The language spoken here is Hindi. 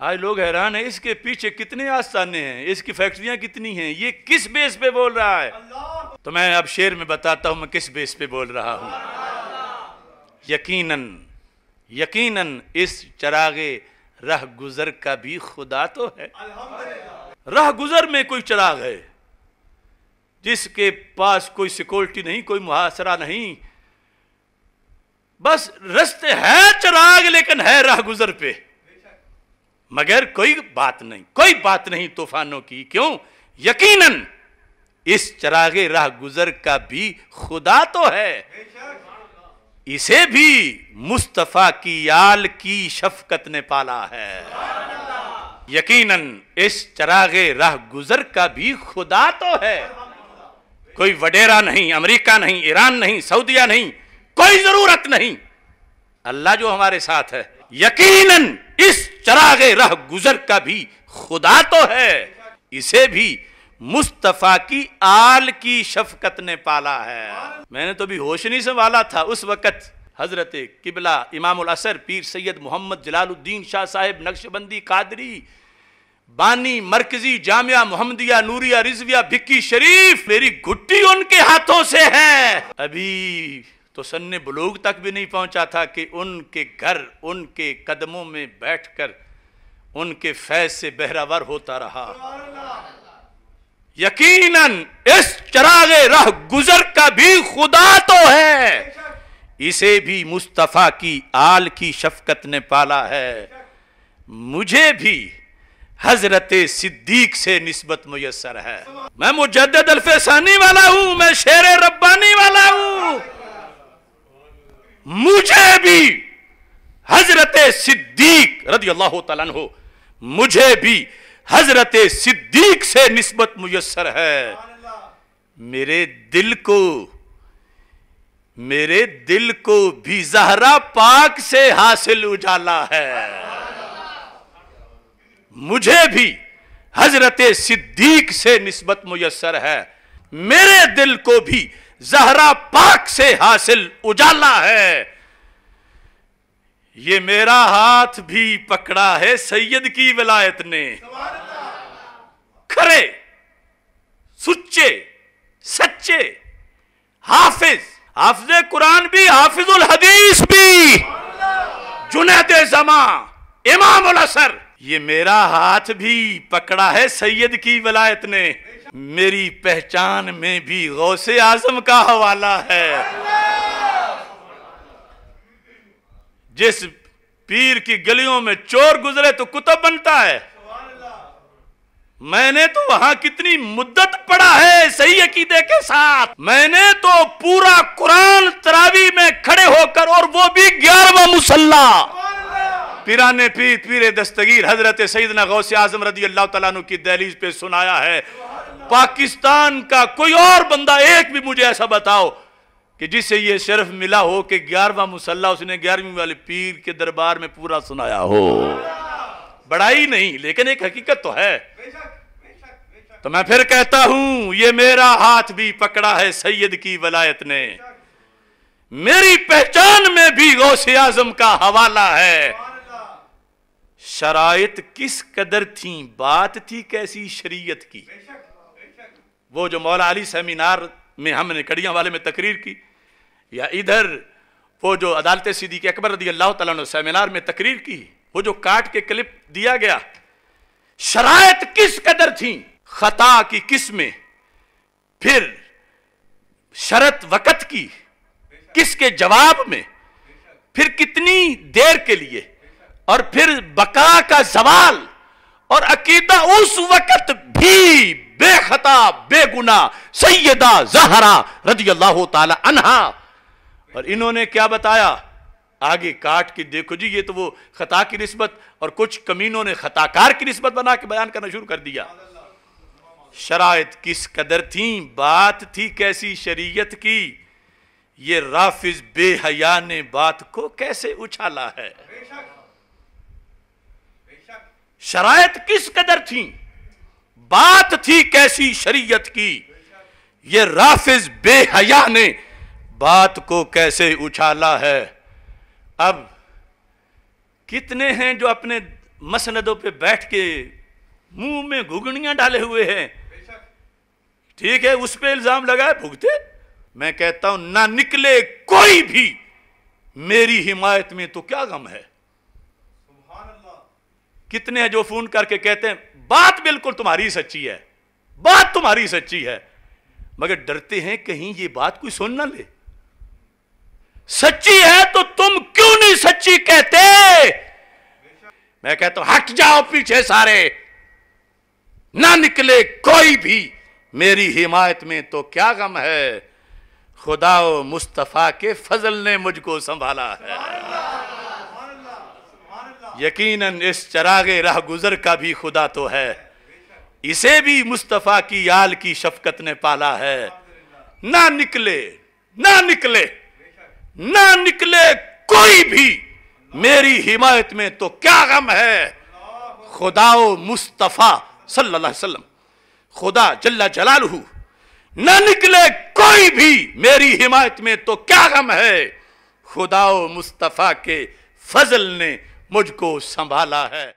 आज लोग हैरान है इसके पीछे कितने आस्थाने हैं इसकी फैक्ट्रियां कितनी हैं ये किस बेस पे बोल रहा है तो मैं अब शेर में बताता हूं मैं किस बेस पे बोल रहा हूं यकीनन यकीनन इस चरागे रह गुजर का भी खुदा तो है रह गुजर में कोई चराग है जिसके पास कोई सिक्योरिटी नहीं कोई मुहासरा नहीं बस रस्ते है चराग लेकिन है राह गुजर पे मगर कोई बात नहीं कोई बात नहीं तूफानों की क्यों यकीनन इस चरागे राह गुजर का भी खुदा तो है इसे भी मुस्तफ़ा की याल की शफकत ने पाला है यकीनन इस चरागे राह गुजर का भी खुदा तो है कोई वडेरा नहीं अमेरिका नहीं ईरान नहीं सऊदिया नहीं कोई ज़रूरत नहीं अल्लाह जो हमारे साथ है यकीनन इस चरागे रह गुजर का भी खुदा तो है इसे भी मुस्तफ़ा की आल की शफकत ने पाला है मैंने तो भी होश नहीं संभाला था उस वक़्त हज़रत किबला इमाम असर पीर सैयद मोहम्मद जलालुद्दीन शाह साहेब नक्शबंदी कादरी बानी मरकजी जामिया मोहम्मदिया नूरिया रिजविया भिक्की शरीफ मेरी घुट्टी उनके हाथों से है अभी तो सन ने बलूग तक भी नहीं पहुंचा था कि उनके घर उनके कदमों में बैठकर उनके फैज से बहरावर होता रहा यकीनन इस चरागे राह गुजर का भी खुदा तो है इसे भी मुस्तफ़ा की आल की शफकत ने पाला है मुझे भी हजरत सिद्दीक से नस्बत मुयसर है मैं मुजद अल्फानी वाला हूं मैं शेर रब्बानी वाला हूँ मुझे भी हजरत सिद्दीक रदी अल्लाह तला हो मुझे भी हजरत सिद्दीक से नस्बत मुयसर है मेरे दिल को मेरे दिल को भी जहरा पाक से हासिल उजाला है मुझे भी हजरत सिद्दीक से नस्बत मुयसर है मेरे दिल को भी जहरा पाक से हासिल उजाला है ये मेरा हाथ भी पकड़ा है सैयद की विलायत ने खरे सुच्चे सच्चे हाफिज हाफिज कुरान भी हाफिजुल हदीस भी जुनेद जमा इमाम असर ये मेरा हाथ भी पकड़ा है सैयद की विलायत ने मेरी पहचान में भी गौसे आजम का हवाला है जिस पीर की गलियों में चोर गुजरे तो कुतब बनता है मैंने तो वहां कितनी मुद्दत पड़ा है सही अकीदे के साथ मैंने तो पूरा कुरान तरावी में खड़े होकर और वो भी ग्यारहवा मुसल्ला पीराने पीर पीर दस्तगीर हजरत सईदना गौसे आजम रदी अल्लाह तला की दहलीज पे सुनाया है पाकिस्तान का कोई और बंदा एक भी मुझे ऐसा बताओ कि जिससे ये शर्फ मिला हो कि ग्यारहवा मुसल्ला उसने ग्यारहवीं वाले पीर के दरबार में पूरा सुनाया हो बड़ाई नहीं लेकिन एक हकीकत तो है तो मैं फिर कहता हूं ये मेरा हाथ भी पकड़ा है सैयद की वलायत ने मेरी पहचान में भी गौसे आजम का हवाला है शरायत किस कदर थी बात थी कैसी शरीयत की वो जो मौला अली सेमिनार में हमने कड़िया वाले में तकरीर की या इधर वो जो अदालत सिद्दीक अकबर रदी अल्लाह तला सेमिनार में तकरीर की वो जो काट के क्लिप दिया गया शरात किस कदर थी खता की किस में फिर शरत वक़्त की किसके जवाब में फिर कितनी देर के लिए और फिर बका का सवाल और अकीदा उस वक़्त भी बेखता बे गुना सैयदा जहरा रजी अल्लाह तहा और इन्होंने क्या बताया आगे काट के देखो जी ये तो वो खता की नस्बत और कुछ कमीनों ने खताकार की नस्बत बना के बयान करना शुरू कर दिया शरात किस कदर थी बात थी कैसी शरीयत की ये राफिज बेहया ने बात को कैसे उछाला है शरात किस कदर थी बात थी कैसी शरीयत की ये राफिज बेहया ने बात को कैसे उछाला है अब कितने हैं जो अपने मसनदों पे बैठ के मुंह में घुगड़ियां डाले हुए हैं ठीक है उस पर इल्जाम लगाए भुगते मैं कहता हूं ना निकले कोई भी मेरी हिमायत में तो क्या गम है कितने हैं जो फोन करके कहते हैं बात बिल्कुल तुम्हारी सच्ची है बात तुम्हारी सच्ची है मगर डरते हैं कहीं ये बात कोई सुन ना ले सच्ची है तो तुम क्यों नहीं सच्ची कहते मैं कहता हूं हट जाओ पीछे सारे ना निकले कोई भी मेरी हिमायत में तो क्या गम है खुदा मुस्तफ़ा के फजल ने मुझको संभाला है यकीनन इस चरागे राह गुजर का भी खुदा तो है इसे भी मुस्तफ़ा की याल की शफकत ने पाला है ना निकले ना निकले ना निकले कोई भी मेरी हिमायत में तो क्या गम है खुदाओ मुस्तफ़ा सल्लल्लाहु अलैहि वसल्लम खुदा जल्ला जलालहू ना निकले कोई भी मेरी हिमायत में तो क्या गम है खुदाओ मुस्तफ़ा के फजल ने मुझको संभाला है